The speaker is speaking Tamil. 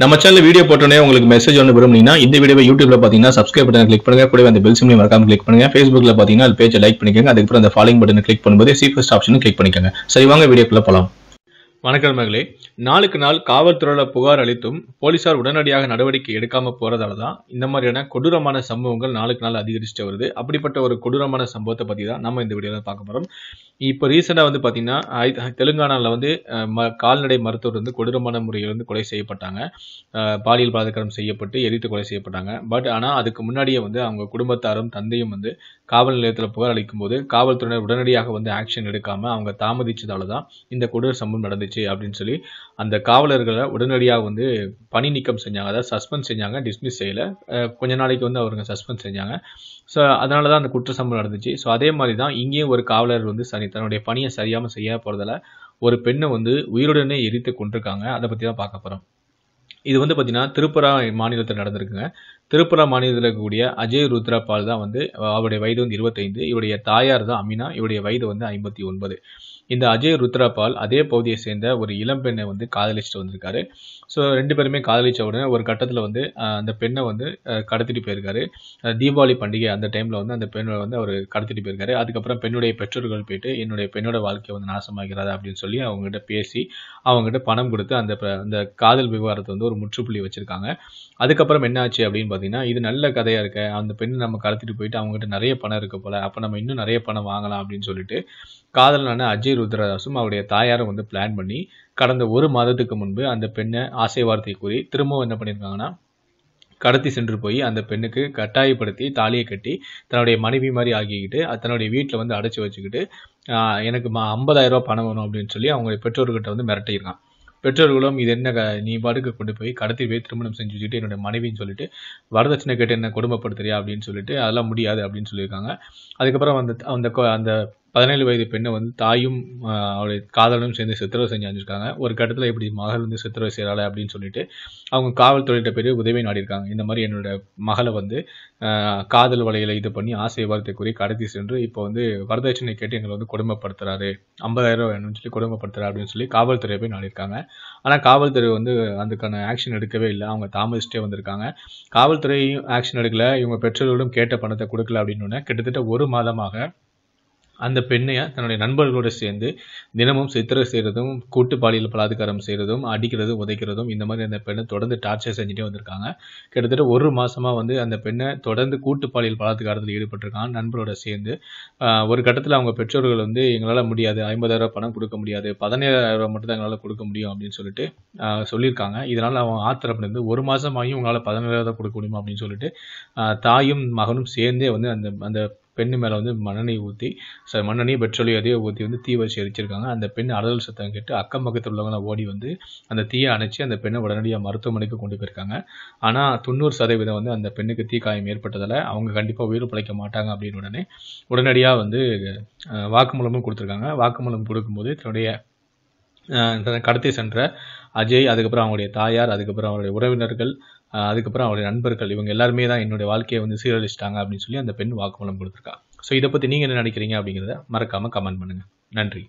நம்ம சேனல் வீடியோ போட்டோன்னே உங்களுக்கு மெசேஜ் ஒன்று விரும்புனீங்கன்னா இந்த வீடியோ யூடியூப்ல பார்த்தீங்கன்னா சப்ஸ்கிரைப் பட்டன் கிளிக் பண்ணுங்க கூட அந்த பெல் சிம்லையும் மறக்காம கிளிக் பண்ணுங்க ஃபேஸ்புக்ல பார்த்தீங்கன்னா அது பேஜை லைக் பண்ணிக்கோங்க அதுக்கப்புறம் அந்த ஃபாலோயிங் பட்டனை கிளிக் பண்ணும்போது சீஃபஸ்ட் ஆப்ஷன் கிளிக் பண்ணிக்கோங்க சரி வாங்க வீடியோக்குள்ள போகலாம் வணக்கம் நாளுக்கு நாள் காவல்துறையில புகார் அளித்தும் போலீசார் உடனடியாக நடவடிக்கை எடுக்காமல் போகிறதால தான் இந்த மாதிரியான கொடூரமான சம்பவங்கள் நாளுக்கு நாள் அதிகரிச்சுட்டு வருது அப்படிப்பட்ட ஒரு கொடூரமான சம்பவத்தை பற்றி தான் நம்ம இந்த வீடியோவில் பார்க்க போகிறோம் இப்போ ரீசெண்டா வந்து பார்த்திங்கன்னா தெலுங்கானாவில் வந்து ம கால்நடை மருத்துவர் வந்து கொடூரமான முறையில் வந்து கொலை செய்யப்பட்டாங்க பாலியல் பலாத்காரம் செய்யப்பட்டு எரித்து கொலை செய்யப்பட்டாங்க பட் ஆனால் அதுக்கு முன்னாடியே வந்து அவங்க குடும்பத்தாரும் தந்தையும் வந்து காவல் நிலையத்தில் புகார் அளிக்கும் போது காவல்துறையினர் உடனடியாக வந்து ஆக்ஷன் எடுக்காமல் அவங்க தாமதிச்சதால தான் இந்த கொடூர சம்பவம் நடந்துச்சு அப்படின்னு சொல்லி அந்த காவலர்களை உடனடியாக வந்து பணி நீக்கம் செஞ்சாங்க அதாவது சஸ்பெண்ட் செஞ்சாங்க டிஸ்மிஸ் செய்யலை கொஞ்ச நாளைக்கு வந்து அவருங்க சஸ்பெண்ட் செஞ்சாங்க ஸோ அதனால தான் அந்த குற்ற சம்பவம் நடந்துச்சு ஸோ அதே மாதிரி தான் இங்கேயும் ஒரு காவலர் வந்து சரி தன்னுடைய பணியை சரியாமல் செய்ய போகிறதால ஒரு பெண்ணை வந்து உயிருடனே எரித்து கொண்டிருக்காங்க அதை பற்றி தான் பார்க்க போகிறோம் இது வந்து பார்த்தீங்கன்னா திருப்புரா மாநிலத்தில் நடந்திருக்குங்க திருப்புரா மாநிலத்தில் இருக்கக்கூடிய அஜய் ருத்ரா பால் தான் வந்து அவருடைய வயது வந்து இருபத்தைந்து இவருடைய தாயார் தான் அமினா இவருடைய வயது வந்து ஐம்பத்தி ஒன்பது இந்த அஜய் பால் அதே பகுதியை சேர்ந்த ஒரு இளம்பெண்ணை வந்து காதலிச்சுட்டு வந்திருக்காரு ஸோ ரெண்டு பேருமே காதலிச்ச உடனே ஒரு கட்டத்தில் வந்து அந்த பெண்ணை வந்து கடத்திட்டு போயிருக்காரு தீபாவளி பண்டிகை அந்த டைமில் வந்து அந்த பெண்ணை வந்து அவர் கடத்திட்டு போயிருக்காரு அதுக்கப்புறம் பெண்ணுடைய பெற்றோர்கள் போயிட்டு என்னுடைய பெண்ணோட வாழ்க்கையை வந்து நாசமாகிறாரு அப்படின்னு சொல்லி அவங்ககிட்ட பேசி அவங்ககிட்ட பணம் கொடுத்து அந்த அந்த காதல் விவகாரத்தை வந்து ஒரு முற்றுப்புள்ளி வச்சுருக்காங்க அதுக்கப்புறம் என்ன ஆச்சு அப்படின்னு பார்த்தீங்கன்னா இது நல்ல கதையாக இருக்க அந்த பெண்ணை நம்ம கடத்திட்டு போயிட்டு அவங்ககிட்ட நிறைய பணம் இருக்க போல அப்போ நம்ம இன்னும் நிறைய பணம் வாங்கலாம் அப்படின்னு சொல்லிட்டு காதலான அஜய் ருத்ரதாசும் அவருடைய தாயாரும் வந்து பிளான் பண்ணி கடந்த ஒரு மாதத்துக்கு முன்பு அந்த பெண்ணை ஆசை வார்த்தை கூறி திரும்பவும் என்ன பண்ணியிருக்காங்கன்னா கடத்தி சென்று போய் அந்த பெண்ணுக்கு கட்டாயப்படுத்தி தாலியை கட்டி தன்னுடைய மனைவி மாதிரி ஆக்கிக்கிட்டு தன்னுடைய வீட்டில் வந்து அடைச்சி வச்சுக்கிட்டு எனக்கு ஐம்பதாயிரம் ரூபா பணம் வேணும் அப்படின்னு சொல்லி அவங்க பெற்றோர்கிட்ட வந்து மிரட்டியிருக்கான் பெற்றோர்களும் இது என்ன நீ பாட்டுக்கு கொண்டு போய் கடத்தி போய் திருமணம் செஞ்சு வச்சுட்டு என்னுடைய மனைவின்னு சொல்லிட்டு வரதட்சணை கேட்டு என்ன கொடுமைப்படுத்துறியா அப்படின்னு சொல்லிட்டு அதெல்லாம் முடியாது அப்படின்னு சொல்லியிருக்காங்க அதுக்கப்புறம் அந்த அந்த அந்த பதினேழு வயது பெண்ணை வந்து தாயும் அவருடைய காதலனும் சேர்ந்து சித்திரவை செஞ்சு அணிஞ்சிருக்காங்க ஒரு கட்டத்தில் இப்படி மகள் வந்து சித்திரவை செய்கிறாள் அப்படின்னு சொல்லிட்டு அவங்க காவல்துறையிட்ட பெரிய உதவி நாடியிருக்காங்க இந்த மாதிரி என்னோட மகளை வந்து காதல் வலையில் இது பண்ணி ஆசை வார்த்தை கூறி கடத்தி சென்று இப்போ வந்து வரதட்சணை கேட்டு எங்களை வந்து குடும்பப்படுத்துறாரு ஐம்பதாயிரம் ரூபா வேணும்னு சொல்லி குடும்பப்படுத்துறாரு அப்படின்னு சொல்லி காவல்துறையை போய் நாடியிருக்காங்க ஆனால் காவல்துறை வந்து அதுக்கான ஆக்ஷன் எடுக்கவே இல்லை அவங்க தாமதிச்சிட்டே வந்திருக்காங்க காவல்துறையும் ஆக்ஷன் எடுக்கல இவங்க பெற்றோர்களும் கேட்ட பணத்தை கொடுக்கல அப்படின்னு கிட்டத்தட்ட ஒரு மாதமாக அந்த பெண்ணையை தன்னுடைய நண்பர்களோடு சேர்ந்து தினமும் சித்திரை செய்கிறதும் கூட்டு பாலியல் பலாத்காரம் செய்கிறதும் அடிக்கிறதும் உதைக்கிறதும் இந்த மாதிரி அந்த பெண்ணை தொடர்ந்து டார்ச்சர் செஞ்சுட்டே வந்திருக்காங்க கிட்டத்தட்ட ஒரு மாதமாக வந்து அந்த பெண்ணை தொடர்ந்து கூட்டு பாலியல் பலாத்காரத்தில் ஈடுபட்டிருக்காங்க நண்பரோட சேர்ந்து ஒரு கட்டத்தில் அவங்க பெற்றோர்கள் வந்து எங்களால் முடியாது ஐம்பதாயிரம் பணம் கொடுக்க முடியாது பதினேழாயிரம் மட்டும் தான் எங்களால் கொடுக்க முடியும் அப்படின்னு சொல்லிட்டு சொல்லியிருக்காங்க இதனால் அவங்க ஆத்திரப்படுந்து ஒரு மாதமாகியும் உங்களால் பதினேழாயிரம் கொடுக்க முடியுமா அப்படின்னு சொல்லிட்டு தாயும் மகனும் சேர்ந்தே வந்து அந்த அந்த பெண்ணு மேலே வந்து மண்ணெண்ணெய் ஊற்றி ச மண்ணெண்ணையும் பெட்ரோலையும் அதே ஊற்றி வந்து தீ வச்சு எரிச்சிருக்காங்க அந்த பெண் அலறல் சத்தம் கேட்டு அக்கம் பக்கத்தில் உள்ளவங்களை ஓடி வந்து அந்த தீயை அணைச்சி அந்த பெண்ணை உடனடியாக மருத்துவமனைக்கு கொண்டு போயிருக்காங்க ஆனால் தொண்ணூறு சதவீதம் வந்து அந்த பெண்ணுக்கு தீ காயம் ஏற்பட்டதால் அவங்க கண்டிப்பாக உயிர் பிழைக்க மாட்டாங்க அப்படின்னு உடனே உடனடியாக வந்து வாக்குமூலமும் கொடுத்துருக்காங்க வாக்குமூலம் கொடுக்கும்போது தன்னுடைய கடத்தி சென்ற அஜய் அதுக்கப்புறம் அவங்களுடைய தாயார் அதுக்கப்புறம் அவருடைய உறவினர்கள் அதுக்கப்புறம் அவருடைய நண்பர்கள் இவங்க எல்லாருமே தான் என்னுடைய வாழ்க்கையை வந்து சீரழிச்சிட்டாங்க அப்படின்னு சொல்லி அந்த பெண் வாக்குமூலம் கொடுத்துருக்கா ஸோ இதை பற்றி நீங்கள் என்ன நினைக்கிறீங்க அப்படிங்கிறத மறக்காமல் கமெண்ட் பண்ணுங்கள் நன்றி